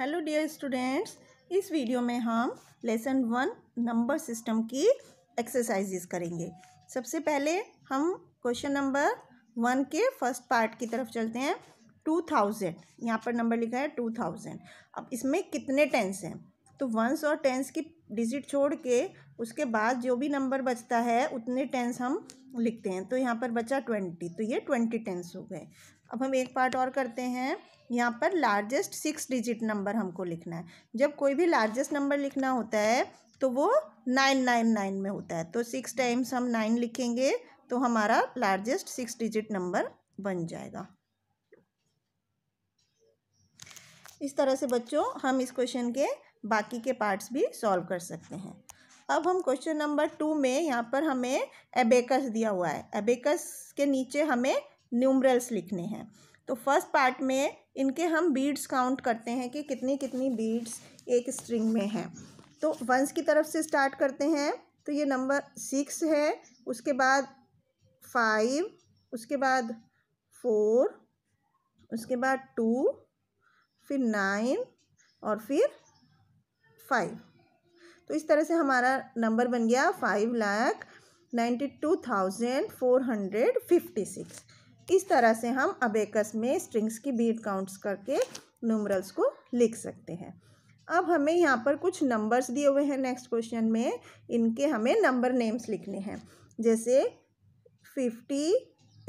hello dear students इस video में हम लेसन वन नंबर सिस्टम की एक्सरसाइजेस करेंगे सबसे पहले हम क्वेश्चन नंबर वन के फर्स्ट पार्ट की तरफ चलते हैं टू थाउजेंड यहाँ पर नंबर लिखा है टू थाउजेंड अब इसमें कितने टेंस हैं तो वंस और टेंस की डिजिट छोड़ के उसके बाद जो भी नंबर बचता है उतने टेंस हम लिखते हैं तो यहाँ पर बचा ट्वेंटी तो ये ट्वेंटी टेंस हो गए अब हम एक पार्ट और करते हैं यहाँ पर लार्जेस्ट सिक्स डिजिट नंबर हमको लिखना है जब कोई भी लार्जेस्ट नंबर लिखना होता है तो वो नाइन नाइन नाइन में होता है तो सिक्स टाइम्स हम नाइन लिखेंगे तो हमारा लार्जेस्ट सिक्स डिजिट नंबर बन जाएगा इस तरह से बच्चों हम इस क्वेश्चन के बाकी के पार्ट्स भी सॉल्व कर सकते हैं अब हम क्वेश्चन नंबर टू में यहाँ पर हमें एबेकस दिया हुआ है एबेकस के नीचे हमें न्यूमरल्स लिखने हैं तो फर्स्ट पार्ट में इनके हम बीड्स काउंट करते हैं कि कितनी कितनी बीड्स एक स्ट्रिंग में हैं तो वंस की तरफ से स्टार्ट करते हैं तो ये नंबर सिक्स है उसके बाद फाइव उसके बाद फोर उसके बाद टू फिर नाइन और फिर फाइव तो इस तरह से हमारा नंबर बन गया five lakh ninety two thousand four hundred fifty six इस तरह से हम अबेकस में स्ट्रिंग्स की बीट काउंट्स करके नूमरल्स को लिख सकते हैं अब हमें यहाँ पर कुछ नंबर्स दिए हुए हैं नेक्स्ट क्वेश्चन में इनके हमें नंबर नेम्स लिखने हैं जैसे fifty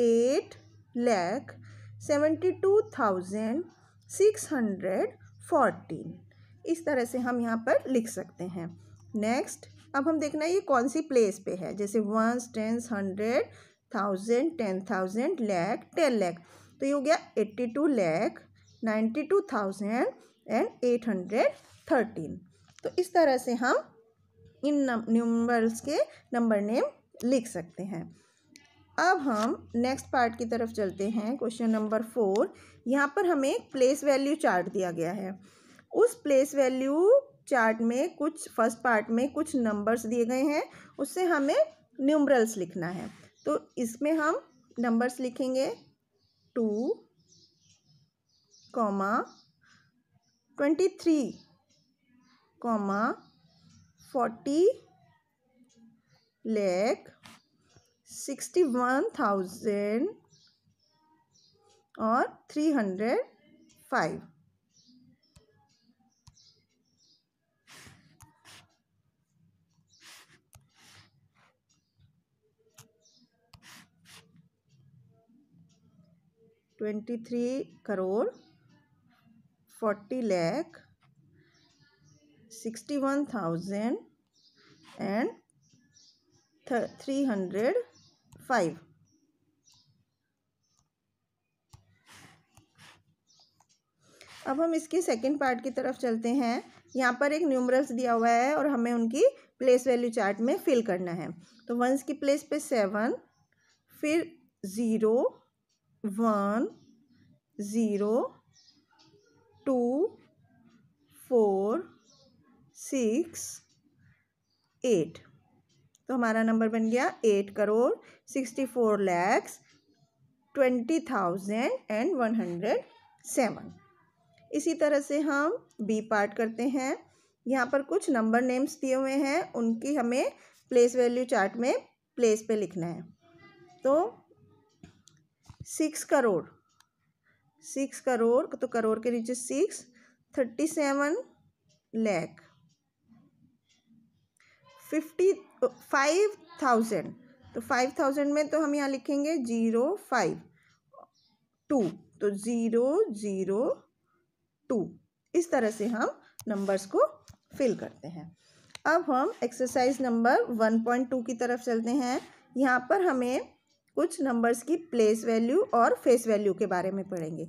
eight lakh seventy two thousand six hundred fourteen इस तरह से हम यहाँ पर लिख सकते हैं नेक्स्ट अब हम देखना है ये कौन सी प्लेस पे है जैसे ones tens hundred thousand ten thousand lakh ten lakh तो ये हो गया eighty two lakh ninety two thousand and eight hundred thirteen तो इस तरह से हम इन न्यूमरल्स के नंबर नेम लिख सकते हैं अब हम नेक्स्ट पार्ट की तरफ चलते हैं क्वेश्चन नंबर फोर यहाँ पर हमें एक प्लेस वैल्यू चार्ट दिया गया है उस प्लेस वैल्यू चार्ट में कुछ फर्स्ट पार्ट में कुछ नंबर्स दिए गए हैं उससे हमें न्यूमरल्स लिखना है तो इसमें हम नंबर्स लिखेंगे two comma twenty three comma forty lakh sixty one thousand और three hundred five twenty three crore forty lakh sixty one thousand and three hundred five अब हम इसके सेकेंड पार्ट की तरफ चलते हैं यहाँ पर एक न्यूमरल्स दिया हुआ है और हमें उनकी प्लेस वैल्यू चार्ट में फिल करना है तो वंस की प्लेस पे सेवन फिर zero one zero two four six eight तो हमारा नंबर बन गया eight crore sixty four lakhs twenty thousand and one hundred seven इसी तरह से हम बी पार्ट करते हैं यहाँ पर कुछ नंबर नेम्स दिए हुए हैं उनकी हमें प्लेस वैल्यू चार्ट में प्लेस पे लिखना है तो सिक्स करोड़ सिक्स करोड़ तो करोड़ के नीचे six thirty seven lakh fifty five thousand तो फाइव थाउजेंड में तो हम यहाँ लिखेंगे जीरो फाइव टू तो ज़ीरो ज़ीरो टू इस तरह से हम नंबर्स को फिल करते हैं अब हम exercise number one point two की तरफ चलते हैं यहाँ पर हमें कुछ नंबर्स की प्लेस वैल्यू और फेस वैल्यू के बारे में पढ़ेंगे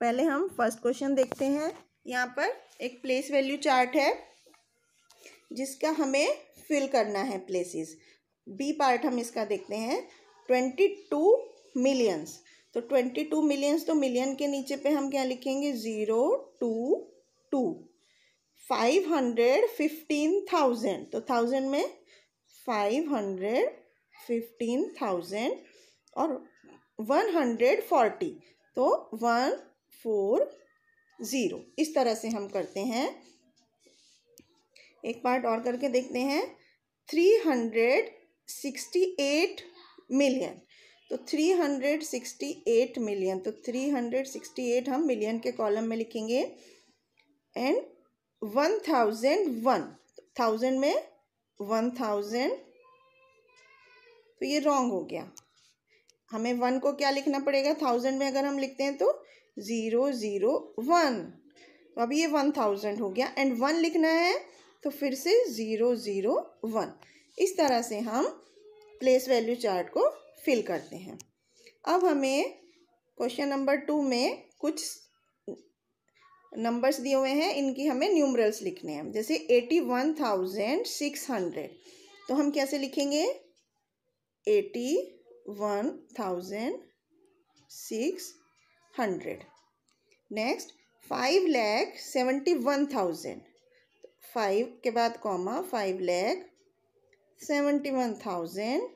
पहले हम फर्स्ट क्वेश्चन देखते हैं यहाँ पर एक प्लेस वैल्यू चार्ट है जिसका हमें फिल करना है प्लेसेस बी पार्ट हम इसका देखते हैं ट्वेंटी टू मिलियंस तो ट्वेंटी टू मिलियंस तो मिलियन के नीचे पे हम क्या लिखेंगे zero two two five hundred fifteen thousand तो थाउजेंड में फाइव हंड्रेड फिफ्टीन थाउजेंड और वन हंड्रेड फोर्टी तो वन फोर ज़ीरो इस तरह से हम करते हैं एक पार्ट और करके देखते हैं three hundred sixty eight million तो three hundred sixty eight million तो थ्री हंड्रेड सिक्सटी एट हम मिलियन के कॉलम में लिखेंगे and one thousand one thousand में वन थाउजेंड तो ये रॉन्ग हो गया हमें वन को क्या लिखना पड़ेगा थाउजेंड में अगर हम लिखते हैं तो ज़ीरो ज़ीरो वन तो अब ये वन थाउजेंड हो गया एंड वन लिखना है तो फिर से ज़ीरो ज़ीरो वन इस तरह से हम प्लेस वैल्यू चार्ट को फिल करते हैं अब हमें क्वेश्चन नंबर टू में कुछ नंबर्स दिए हुए हैं इनकी हमें न्यूमरल्स लिखने हैं जैसे eighty one thousand six hundred तो हम कैसे लिखेंगे eighty one thousand six hundred next five lakh seventy one thousand five के बाद comma five lakh seventy one thousand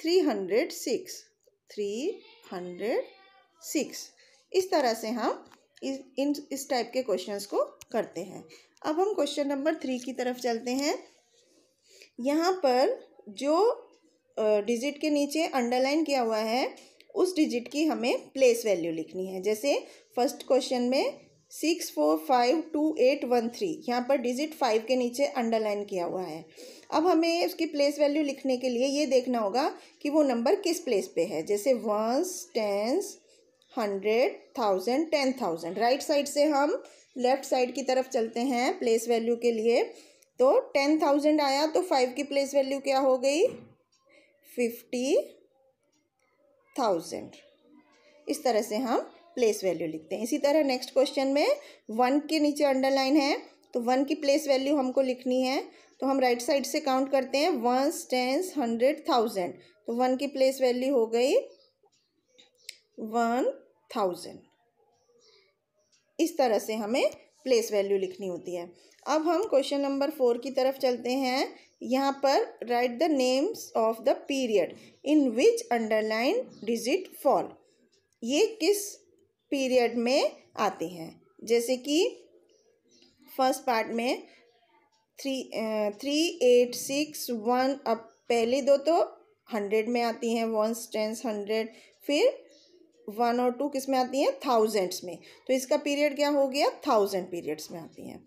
three hundred six three hundred six इस तरह से हम इस इन इस टाइप के क्वेश्चंस को करते हैं अब हम क्वेश्चन नंबर थ्री की तरफ चलते हैं यहाँ पर जो डिजिट के नीचे अंडरलाइन किया हुआ है उस डिजिट की हमें प्लेस वैल्यू लिखनी है जैसे फर्स्ट क्वेश्चन में six four five two eight one three यहाँ पर डिजिट फाइव के नीचे अंडरलाइन किया हुआ है अब हमें उसकी प्लेस वैल्यू लिखने के लिए ये देखना होगा कि वो नंबर किस प्लेस पे है जैसे ones tens hundred thousand ten thousand right side से हम लेफ्ट साइड की तरफ चलते हैं प्लेस वैल्यू के लिए तो टेन थाउजेंड आया तो फाइव की प्लेस वैल्यू क्या हो गई फिफ्टी थाउजेंड इस तरह से हम प्लेस वैल्यू लिखते हैं इसी तरह नेक्स्ट क्वेश्चन में वन के नीचे अंडरलाइन है तो वन की प्लेस वैल्यू हमको लिखनी है तो हम राइट साइड से काउंट करते हैं वन टेंस हंड्रेड थाउजेंड तो वन की प्लेस वैल्यू हो गई वन थाउजेंड इस तरह से हमें प्लेस वैल्यू लिखनी होती है अब हम क्वेश्चन नंबर फोर की तरफ चलते हैं यहाँ पर write the names of the period in which underline digit fall ये किस पीरियड में आते हैं जैसे कि फर्स्ट पार्ट में three three eight six one अब पहले दो तो हंड्रेड में आती हैं वंस टेंस हंड्रेड फिर वन और टू किस में आती हैं थाउजेंड्स में तो इसका पीरियड क्या हो गया थाउजेंड पीरियड्स में आती हैं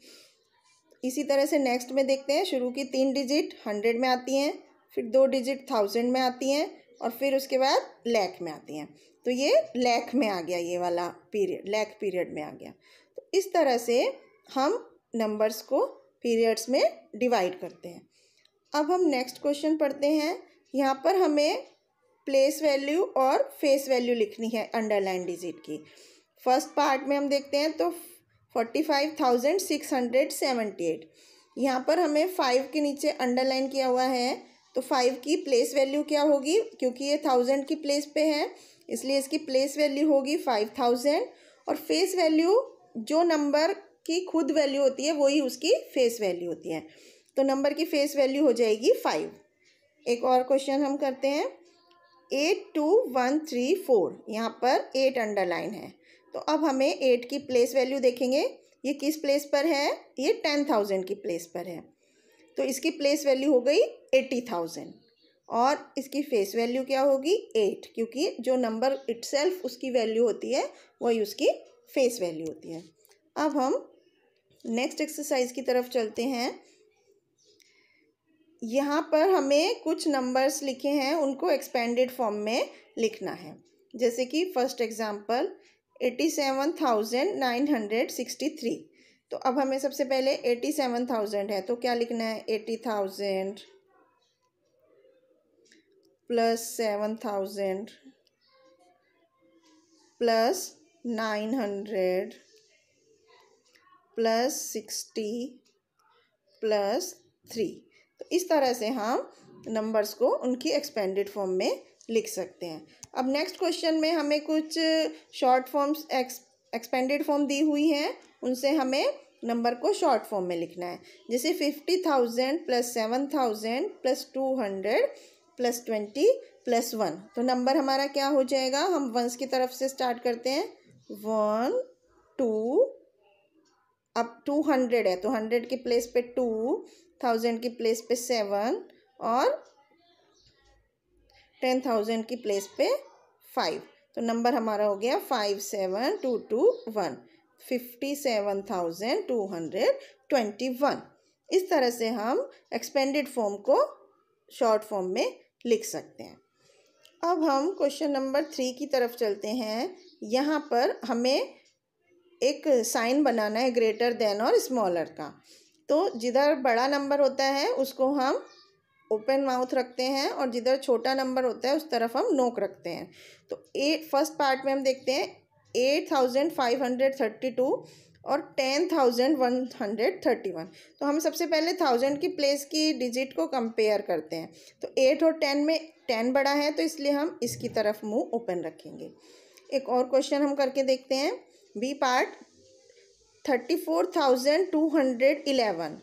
इसी तरह से नेक्स्ट में देखते हैं शुरू की तीन डिजिट हंड्रेड में आती हैं फिर दो डिजिट थाउजेंड में आती हैं और फिर उसके बाद लैख में आती हैं तो ये लैख में आ गया ये वाला पीरियड लैख पीरियड में आ गया तो इस तरह से हम नंबर्स को पीरियड्स में डिवाइड करते हैं अब हम नेक्स्ट क्वेश्चन पढ़ते हैं यहाँ पर हमें प्लेस वैल्यू और फेस वैल्यू लिखनी है अंडरलाइन डिजिट की फर्स्ट पार्ट में हम देखते हैं तो forty five thousand six hundred seventy eight यहाँ पर हमें फाइव के नीचे अंडरलाइन किया हुआ है तो फाइव की प्लेस वैल्यू क्या होगी क्योंकि ये थाउजेंड की प्लेस पे है इसलिए इसकी प्लेस वैल्यू होगी फाइव थाउजेंड और फेस वैल्यू जो नंबर की खुद वैल्यू होती है वही उसकी फेस वैल्यू होती है तो नंबर की फेस वैल्यू हो जाएगी फाइव एक और क्वेश्चन हम करते हैं eight two one three four यहाँ पर एट अंडरलाइन है तो अब हमें एट की प्लेस वैल्यू देखेंगे ये किस प्लेस पर है ये टेन थाउजेंड की प्लेस पर है तो इसकी प्लेस वैल्यू हो गई एट्टी थाउजेंड और इसकी फेस वैल्यू क्या होगी एट क्योंकि जो नंबर इट उसकी वैल्यू होती है वही उसकी फेस वैल्यू होती है अब हम नेक्स्ट एक्सरसाइज की तरफ चलते हैं यहाँ पर हमें कुछ नंबर्स लिखे हैं उनको एक्सपेंडेड फॉर्म में लिखना है जैसे कि first example eighty seven thousand nine hundred sixty three तो अब हमें सबसे पहले एटी सेवन थाउजेंड है तो क्या लिखना है eighty thousand plus seven thousand plus nine hundred plus sixty plus three तो इस तरह से हम नंबर्स को उनकी एक्सपेंडेड फॉर्म में लिख सकते हैं अब नेक्स्ट क्वेश्चन में हमें कुछ short forms ex expanded form दी हुई हैं उनसे हमें नंबर को शॉर्ट फॉर्म में लिखना है जैसे fifty thousand plus seven thousand plus two hundred plus twenty plus one तो नंबर हमारा क्या हो जाएगा हम वंस की तरफ से स्टार्ट करते हैं वन टू अब टू हंड्रेड है तो हंड्रेड की प्लेस पे टू थाउजेंड की प्लेस पे सेवन और टेन थाउजेंड की प्लेस पे फाइव तो नंबर हमारा हो गया five seven two two one fifty seven thousand two hundred twenty one इस तरह से हम एक्सपेंडेड फॉर्म को शॉर्ट फॉर्म में लिख सकते हैं अब हम क्वेश्चन नंबर थ्री की तरफ चलते हैं यहाँ पर हमें एक साइन बनाना है ग्रेटर देन और स्मॉलर का तो जिधर बड़ा नंबर होता है उसको हम ओपन माउथ रखते हैं और जिधर छोटा नंबर होता है उस तरफ हम नोक रखते हैं तो एट फर्स्ट पार्ट में हम देखते हैं eight thousand five hundred thirty two और ten thousand one hundred thirty one तो हम सबसे पहले थाउजेंड की प्लेस की डिजिट को कंपेयर करते हैं तो एट और टेन में टेन बड़ा है तो इसलिए हम इसकी तरफ मुंह ओपन रखेंगे एक और क्वेश्चन हम करके देखते हैं B part thirty four thousand two hundred eleven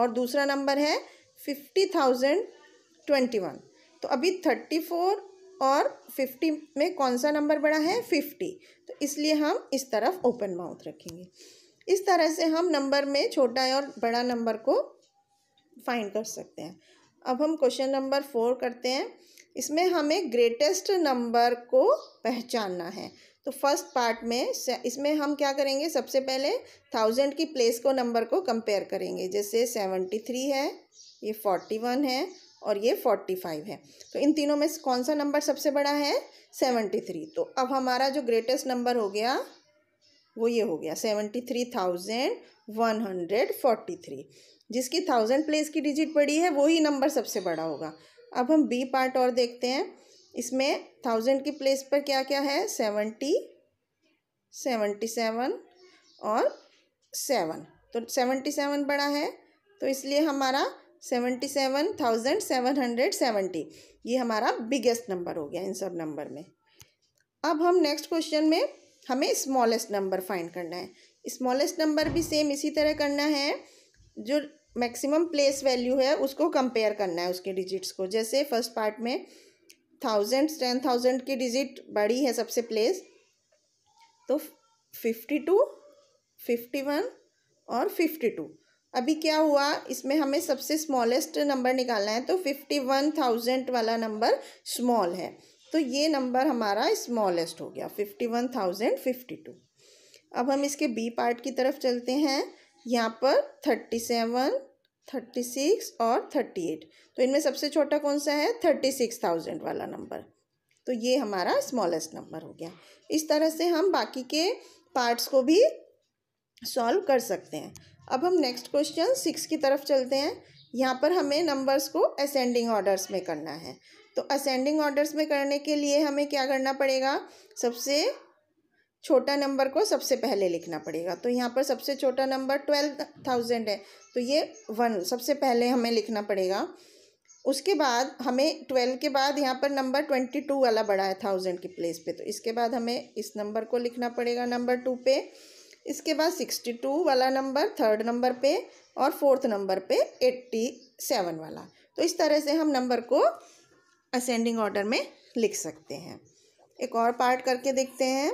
और दूसरा नंबर है फिफ्टी थाउजेंड ट्वेंटी वन तो अभी थर्टी फोर और फिफ्टी में कौन सा नंबर बड़ा है फिफ्टी तो इसलिए हम इस तरफ ओपन माउथ रखेंगे इस तरह से हम नंबर में छोटा और बड़ा नंबर को फाइंड कर सकते हैं अब हम क्वेश्चन नंबर फोर करते हैं इसमें हमें ग्रेटेस्ट नंबर को पहचानना है तो फर्स्ट पार्ट में इसमें हम क्या करेंगे सबसे पहले थाउजेंड की प्लेस को नंबर को कंपेयर करेंगे जैसे सेवेंटी थ्री है ये फोर्टी वन है और ये फोर्टी फाइव है तो इन तीनों में कौन सा नंबर सबसे बड़ा है सेवेंटी थ्री तो अब हमारा जो ग्रेटेस्ट नंबर हो गया वो ये हो गया seventy three thousand one hundred forty three जिसकी थाउजेंड प्लेस की डिजिट बड़ी है वही नंबर सबसे बड़ा होगा अब हम बी पार्ट और देखते हैं इसमें थाउजेंड की प्लेस पर क्या क्या है सेवेंटी सेवेंटी सेवन और सेवन तो सेवेंटी सेवन बड़ा है तो इसलिए हमारा seventy seven thousand seven hundred seventy ये हमारा बिगेस्ट नंबर हो गया इन सब नंबर में अब हम नेक्स्ट क्वेश्चन में हमें स्मॉलेस्ट नंबर फाइंड करना है स्मॉलेस्ट नंबर भी सेम इसी तरह करना है जो मैक्सिमम प्लेस वैल्यू है उसको कंपेयर करना है उसके डिजिट्स को जैसे फर्स्ट पार्ट में थाउजेंड टेन थाउजेंड की डिजिट बड़ी है सबसे प्लेस तो फिफ्टी टू फिफ्टी वन और फिफ्टी टू अभी क्या हुआ इसमें हमें सबसे स्मॉलेस्ट नंबर निकालना है तो फिफ्टी वन थाउजेंड वाला नंबर स्मॉल है तो ये नंबर हमारा स्मॉलेस्ट हो गया fifty one thousand fifty two अब हम इसके बी पार्ट की तरफ चलते हैं यहाँ पर थर्टी सेवन थर्टी सिक्स और थर्टी एट तो इनमें सबसे छोटा कौन सा है थर्टी सिक्स थाउजेंड वाला नंबर तो ये हमारा स्मॉलेस्ट नंबर हो गया इस तरह से हम बाकी के पार्ट्स को भी सॉल्व कर सकते हैं अब हम नेक्स्ट क्वेश्चन सिक्स की तरफ चलते हैं यहाँ पर हमें नंबर्स को असेंडिंग ऑर्डर्स में करना है तो असेंडिंग ऑर्डर्स में करने के लिए हमें क्या करना पड़ेगा सबसे छोटा नंबर को सबसे पहले लिखना पड़ेगा तो यहाँ पर सबसे छोटा नंबर ट्वेल्व थाउजेंड है तो ये वन सबसे पहले हमें लिखना पड़ेगा उसके बाद हमें ट्वेल्व के बाद यहाँ पर नंबर ट्वेंटी टू वाला बड़ा है थाउजेंड की प्लेस पे तो इसके बाद हमें इस नंबर को लिखना पड़ेगा नंबर टू पे इसके बाद सिक्सटी टू वाला नंबर थर्ड नंबर पे और फोर्थ नंबर पे एट्टी सेवन वाला तो इस तरह से हम नंबर को असेंडिंग ऑर्डर में लिख सकते हैं एक और पार्ट करके देखते हैं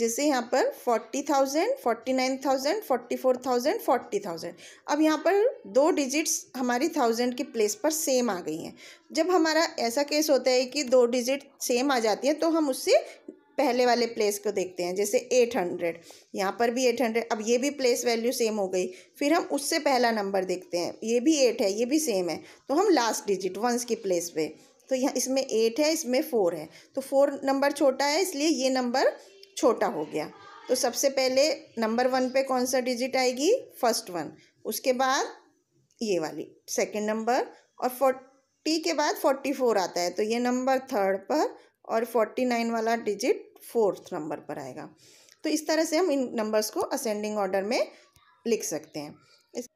जैसे यहाँ पर forty thousand forty nine thousand forty four thousand forty thousand अब यहाँ पर दो डिजिट्स हमारी थाउजेंड की प्लेस पर सेम आ गई हैं जब हमारा ऐसा केस होता है कि दो डिजिट सेम आ जाती है तो हम उससे पहले वाले प्लेस को देखते हैं जैसे एट हंड्रेड यहाँ पर भी एट हंड्रेड अब ये भी प्लेस वैल्यू सेम हो गई फिर हम उससे पहला नंबर देखते हैं ये भी एट है ये भी सेम है तो हम लास्ट डिजिट वंस की प्लेस पे तो यहाँ इसमें एट है इसमें फ़ोर है तो फोर नंबर छोटा है इसलिए ये नंबर छोटा हो गया तो सबसे पहले नंबर वन पे कौन सा डिजिट आएगी फर्स्ट वन उसके बाद ये वाली सेकेंड नंबर और फोर्टी के बाद फोर्टी फोर आता है तो ये नंबर थर्ड पर और फोर्टी नाइन वाला डिजिट फोर्थ नंबर पर आएगा तो इस तरह से हम इन नंबर्स को असेंडिंग ऑर्डर में लिख सकते हैं इस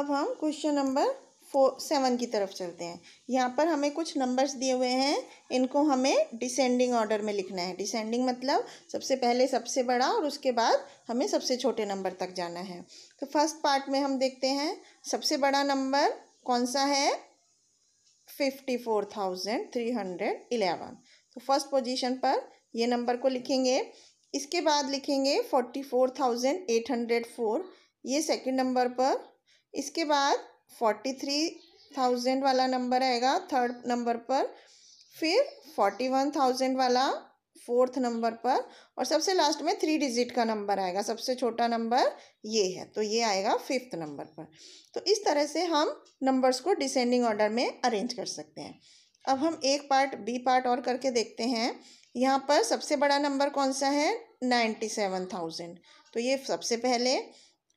अब हम क्वेश्चन नंबर फोर सेवन की तरफ चलते हैं यहाँ पर हमें कुछ नंबर्स दिए हुए हैं इनको हमें डिसेंडिंग ऑर्डर में लिखना है डिसेंडिंग मतलब सबसे पहले सबसे बड़ा और उसके बाद हमें सबसे छोटे नंबर तक जाना है तो फर्स्ट पार्ट में हम देखते हैं सबसे बड़ा नंबर कौन सा है fifty four thousand three hundred eleven तो फर्स्ट पोजीशन पर ये नंबर को लिखेंगे इसके बाद लिखेंगे forty four thousand eight hundred four ये सेकंड नंबर पर इसके बाद फोर्टी थ्री थाउजेंड वाला नंबर आएगा थर्ड नंबर पर फिर फोर्टी वन थाउजेंड वाला फोर्थ नंबर पर और सबसे लास्ट में थ्री डिजिट का नंबर आएगा सबसे छोटा नंबर ये है तो ये आएगा फिफ्थ नंबर पर तो इस तरह से हम नंबर्स को डिसेंडिंग ऑर्डर में अरेंज कर सकते हैं अब हम एक पार्ट बी पार्ट और करके देखते हैं यहाँ पर सबसे बड़ा नंबर कौन सा है नाइन्टी सेवन थाउजेंड तो ये सबसे पहले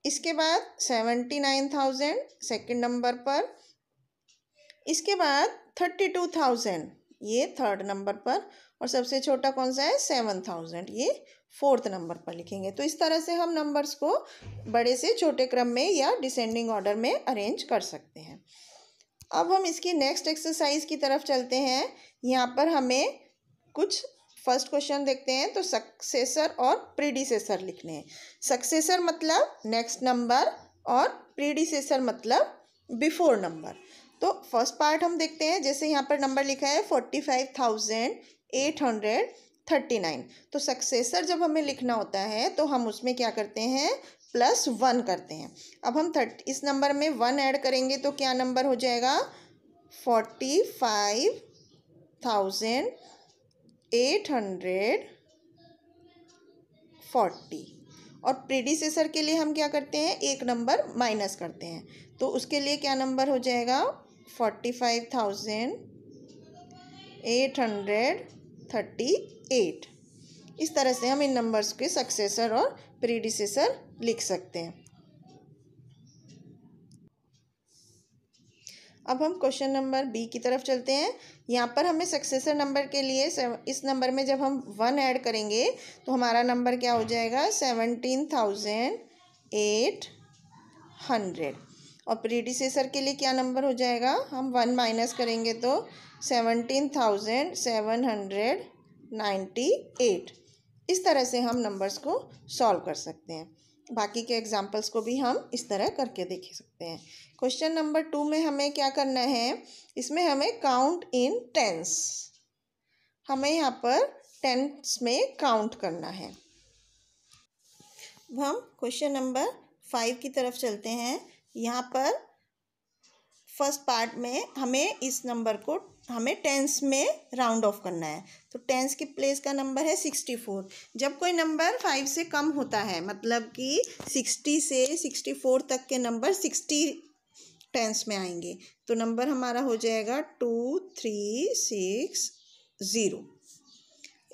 इसके बाद seventy nine thousand second number पर इसके बाद थर्टी टू थाउजेंड ये थर्ड नंबर पर और सबसे छोटा कौन सा है सेवन थाउजेंड ये फोर्थ नंबर पर लिखेंगे तो इस तरह से हम नंबर्स को बड़े से छोटे क्रम में या डिसेंडिंग ऑर्डर में अरेंज कर सकते हैं अब हम इसकी नेक्स्ट एक्सरसाइज की तरफ चलते हैं यहाँ पर हमें कुछ फर्स्ट क्वेश्चन देखते हैं तो सक्सेसर और प्रीडिसेसर लिखने हैं सक्सेसर मतलब नेक्स्ट नंबर और प्रीडिसेसर मतलब बिफोर नंबर तो फर्स्ट पार्ट हम देखते हैं जैसे यहाँ पर नंबर लिखा है forty five thousand eight hundred thirty nine तो सक्सेसर जब हमें लिखना होता है तो हम उसमें क्या करते हैं प्लस वन करते हैं अब हम थर्ट इस नंबर में वन ऐड करेंगे तो क्या नंबर हो जाएगा forty five thousand eight hundred forty और प्रीडिसेसर के लिए हम क्या करते हैं एक नंबर माइनस करते हैं तो उसके लिए क्या नंबर हो जाएगा forty five thousand eight hundred thirty eight इस तरह से हम इन नंबर्स के सक्सेसर और प्रीडिसेसर लिख सकते हैं अब हम क्वेश्चन नंबर बी की तरफ चलते हैं यहाँ पर हमें सक्सेसर नंबर के लिए इस नंबर में जब हम वन ऐड करेंगे तो हमारा नंबर क्या हो जाएगा सेवनटीन थाउजेंड एट हंड्रेड और प्रीडिसेसर के लिए क्या नंबर हो जाएगा हम वन माइनस करेंगे तो seventeen thousand seven hundred ninety eight इस तरह से हम नंबर्स को सॉल्व कर सकते हैं बाकी के एग्जाम्पल्स को भी हम इस तरह करके देख सकते हैं क्वेश्चन नंबर टू में हमें क्या करना है इसमें हमें काउंट इन टेंस हमें यहाँ पर टेंस में काउंट करना है अब हम क्वेश्चन नंबर फाइव की तरफ चलते हैं यहाँ पर फर्स्ट पार्ट में हमें इस नंबर को हमें टेंस में राउंड ऑफ करना है तो टेंस की प्लेस का नंबर है सिक्सटी फोर जब कोई नंबर फाइव से कम होता है मतलब कि सिक्सटी से सिक्सटी फोर तक के नंबर सिक्सटी टेंस में आएंगे तो नंबर हमारा हो जाएगा टू थ्री सिक्स ज़ीरो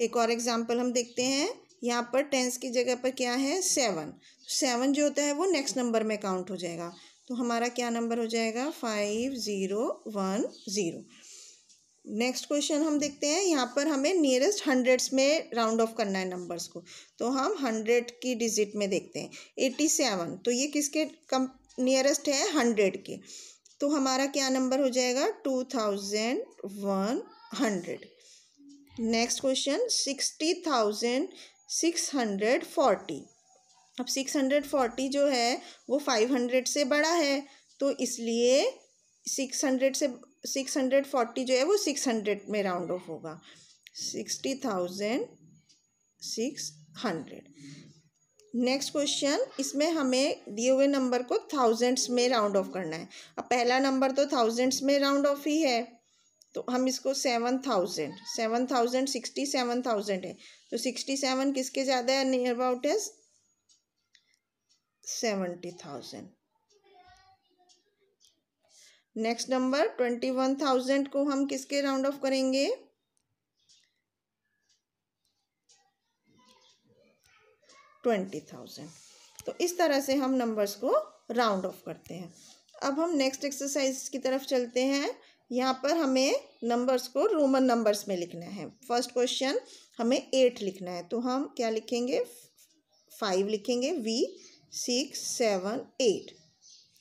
एक और एग्जाम्पल हम देखते हैं यहाँ पर टेंस की जगह पर क्या है सेवन सेवन तो जो होता है वो नेक्स्ट नंबर में काउंट हो जाएगा तो हमारा क्या नंबर हो जाएगा five zero one zero next question हम देखते हैं यहाँ पर हमें नियरेस्ट हंड्रेड्स में राउंड ऑफ करना है नंबर्स को तो हम हंड्रेड की डिजिट में देखते हैं एटी सेवन तो ये किसके कम नियरेस्ट है हंड्रेड के तो हमारा क्या नंबर हो जाएगा two thousand one hundred next question sixty thousand six hundred forty अब सिक्स हंड्रेड फोर्टी जो है वो फाइव हंड्रेड से बड़ा है तो इसलिए सिक्स हंड्रेड से सिक्स हंड्रेड फोर्टी जो है वो सिक्स हंड्रेड में राउंड ऑफ होगा sixty thousand six hundred next question इसमें हमें दिए हुए नंबर को थाउजेंड्स में राउंड ऑफ करना है अब पहला नंबर तो थाउजेंड्स में राउंड ऑफ ही है तो हम इसको seven thousand seven thousand sixty seven thousand है तो सिक्सटी सेवन किसके ज़्यादा है नियर अबाउट है seventy thousand next number twenty one thousand को हम किसके राउंड ऑफ करेंगे ट्वेंटी थाउजेंड तो इस तरह से हम नंबर्स को राउंड ऑफ करते हैं अब हम नेक्स्ट एक्सरसाइज की तरफ चलते हैं यहाँ पर हमें नंबर्स को रोमन नंबर्स में लिखना है फर्स्ट क्वेश्चन हमें एट लिखना है तो हम क्या लिखेंगे फाइव लिखेंगे वी सिक्स सेवन एट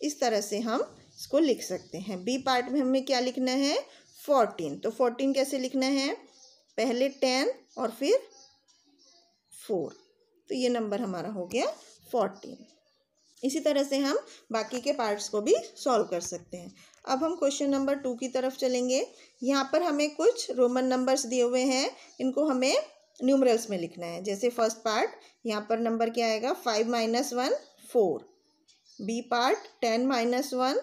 इस तरह से हम इसको लिख सकते हैं बी पार्ट में हमें क्या लिखना है फोर्टीन तो फोर्टीन कैसे लिखना है पहले टेन और फिर फोर तो ये नंबर हमारा हो गया फोर्टीन इसी तरह से हम बाकी के पार्ट्स को भी सॉल्व कर सकते हैं अब हम क्वेश्चन नंबर टू की तरफ चलेंगे यहाँ पर हमें कुछ रोमन नंबर्स दिए हुए हैं इनको हमें न्यूमरल्स में लिखना है जैसे फर्स्ट पार्ट यहाँ पर नंबर क्या आएगा five minus one four B part ten minus one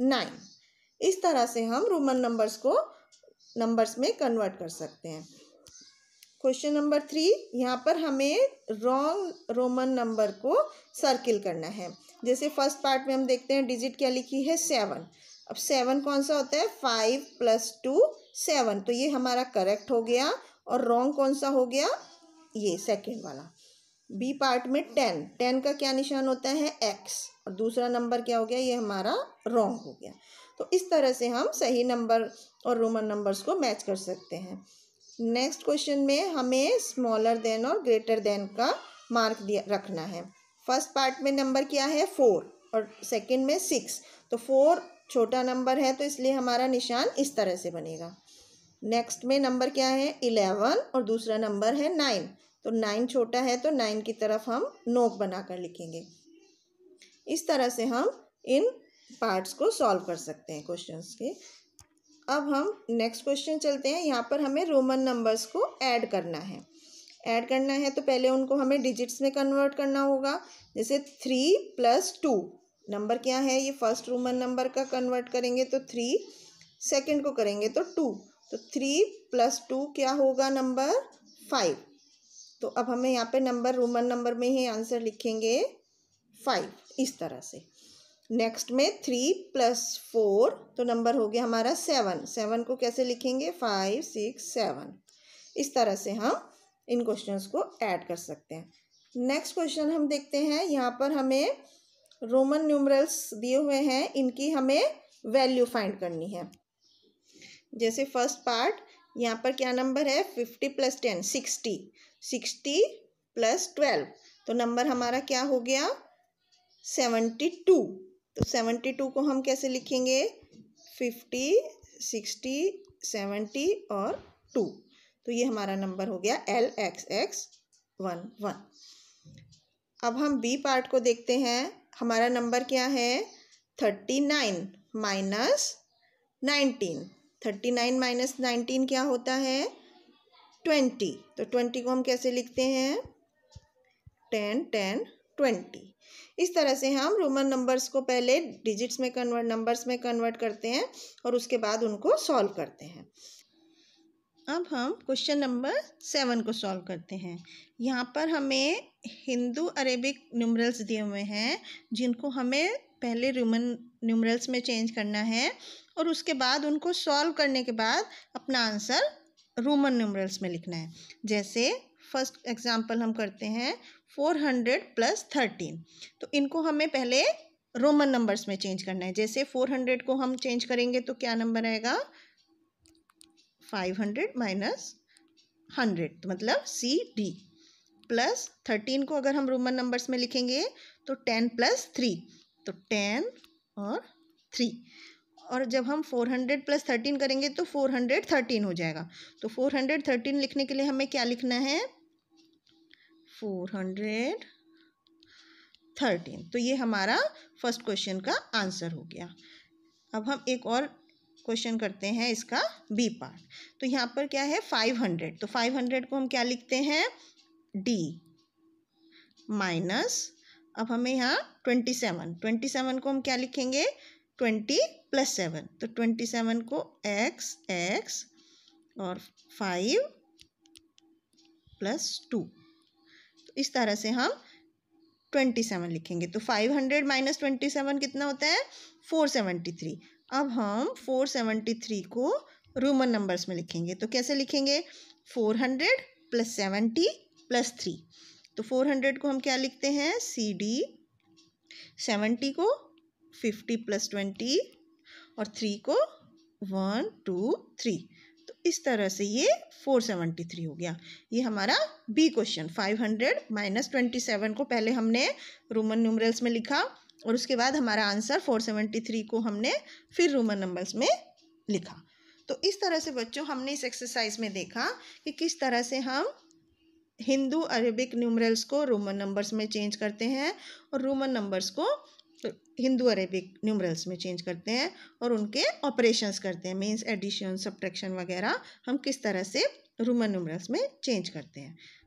nine इस तरह से हम रोमन नंबर्स को नंबर्स में कन्वर्ट कर सकते हैं क्वेश्चन नंबर थ्री यहाँ पर हमें रॉन्ग रोमन नंबर को सर्किल करना है जैसे फर्स्ट पार्ट में हम देखते हैं डिजिट क्या लिखी है सेवन अब सेवन कौन सा होता है फाइव प्लस टू सेवन तो ये हमारा करेक्ट हो गया और रॉन्ग कौन सा हो गया ये सेकेंड वाला बी पार्ट में टेन टेन का क्या निशान होता है एक्स और दूसरा नंबर क्या हो गया ये हमारा रॉन्ग हो गया तो इस तरह से हम सही नंबर और रोमन नंबर्स को मैच कर सकते हैं नेक्स्ट क्वेश्चन में हमें स्मॉलर देन और ग्रेटर देन का मार्क दिया रखना है फर्स्ट पार्ट में नंबर क्या है फोर और सेकंड में सिक्स तो फोर छोटा नंबर है तो इसलिए हमारा निशान इस तरह से बनेगा नेक्स्ट में नंबर क्या है इलेवन और दूसरा नंबर है नाइन तो नाइन छोटा है तो नाइन की तरफ हम नोक बनाकर लिखेंगे इस तरह से हम इन पार्ट्स को सॉल्व कर सकते हैं क्वेश्चंस के अब हम नेक्स्ट क्वेश्चन चलते हैं यहाँ पर हमें रोमन नंबर्स को ऐड करना है ऐड करना है तो पहले उनको हमें डिजिट्स में कन्वर्ट करना होगा जैसे थ्री प्लस टू नंबर क्या है ये फर्स्ट रोमन नंबर का कन्वर्ट करेंगे तो थ्री सेकंड को करेंगे तो टू तो थ्री प्लस टू क्या होगा नंबर फाइव तो अब हमें यहाँ पे नंबर रोमन नंबर में ही आंसर लिखेंगे फाइव इस तरह से नेक्स्ट में थ्री प्लस फोर तो नंबर हो गया हमारा सेवन सेवन को कैसे लिखेंगे फाइव सिक्स सेवन इस तरह से हम इन क्वेश्चंस को ऐड कर सकते हैं नेक्स्ट क्वेश्चन हम देखते हैं यहाँ पर हमें रोमन न्यूमरल्स दिए हुए हैं इनकी हमें वैल्यू फाइंड करनी है जैसे फर्स्ट पार्ट यहाँ पर क्या नंबर है fifty plus ten sixty sixty plus twelve तो नंबर हमारा क्या हो गया सेवेंटी टू तो सेवेंटी टू को हम कैसे लिखेंगे फिफ्टी सिक्सटी सेवेंटी और टू तो ये हमारा नंबर हो गया L X X one one अब हम बी पार्ट को देखते हैं हमारा नंबर क्या है thirty nine minus nineteen thirty nine minus nineteen क्या होता है ट्वेंटी तो ट्वेंटी को हम कैसे लिखते हैं टेन टेन ट्वेंटी इस तरह से हम रोमन नंबर्स को पहले डिजिट्स में कन्वर्ट नंबर्स में कन्वर्ट करते हैं और उसके बाद उनको सॉल्व करते हैं अब हम क्वेश्चन नंबर सेवन को सॉल्व करते हैं यहाँ पर हमें हिंदू अरेबिक न्यूमरल्स दिए हुए हैं जिनको हमें पहले रोमन न्यूमरल्स में चेंज करना है और उसके बाद उनको सॉल्व करने के बाद अपना आंसर रोमन न्यूमरल्स में लिखना है जैसे फर्स्ट एग्जाम्पल हम करते हैं फोर हंड्रेड प्लस थर्टीन तो इनको हमें पहले रोमन नंबर्स में चेंज करना है जैसे फोर हंड्रेड को हम चेंज करेंगे तो क्या नंबर आएगा फाइव हंड्रेड माइनस हंड्रेड तो मतलब सी डी प्लस थर्टीन को अगर हम रोमन नंबर्स में लिखेंगे तो टेन प्लस थ्री तो टेन और थ्री और जब हम फोर हंड्रेड प्लस थर्टीन करेंगे तो फोर हंड्रेड थर्टीन हो जाएगा तो फोर हंड्रेड थर्टीन लिखने के लिए हमें क्या लिखना है फोर हंड्रेड थर्टीन तो ये हमारा फर्स्ट क्वेश्चन का आंसर हो गया अब हम एक और क्वेश्चन करते हैं इसका बी पार्ट तो यहाँ पर क्या है फाइव हंड्रेड तो फाइव हंड्रेड को हम क्या लिखते हैं डी माइनस अब हमें यहाँ ट्वेंटी सेवन ट्वेंटी सेवन को हम क्या लिखेंगे ट्वेंटी प्लस सेवन तो ट्वेंटी सेवन को एक्स एक्स और फाइव प्लस टू तो इस तरह से हम ट्वेंटी सेवन लिखेंगे तो five hundred minus twenty seven कितना होता है फोर सेवेंटी थ्री अब हम फोर सेवेंटी थ्री को रोमन नंबर्स में लिखेंगे तो कैसे लिखेंगे four hundred plus seventy plus three तो फोर हंड्रेड को हम क्या लिखते हैं सी डी सेवेंटी को फिफ्टी प्लस ट्वेंटी और थ्री को वन टू थ्री तो इस तरह से ये फोर सेवेंटी थ्री हो गया ये हमारा B question five hundred minus twenty seven को पहले हमने रोमन न्यूमरल्स में लिखा और उसके बाद हमारा आंसर फोर सेवेंटी थ्री को हमने फिर रोमन नंबर्स में लिखा तो इस तरह से बच्चों हमने इस एक्सरसाइज में देखा कि किस तरह से हम हिंदू अरेबिक न्यूमरल्स को रोमन नंबर्स में चेंज करते हैं और रोमन नंबर्स को हिंदू अरेबिक न्यूमरल्स में चेंज करते हैं और उनके ऑपरेशंस करते हैं मीन्स एडिशन सब्ट्रैक्शन वगैरह हम किस तरह से रोमन न्यूमरल्स में चेंज करते हैं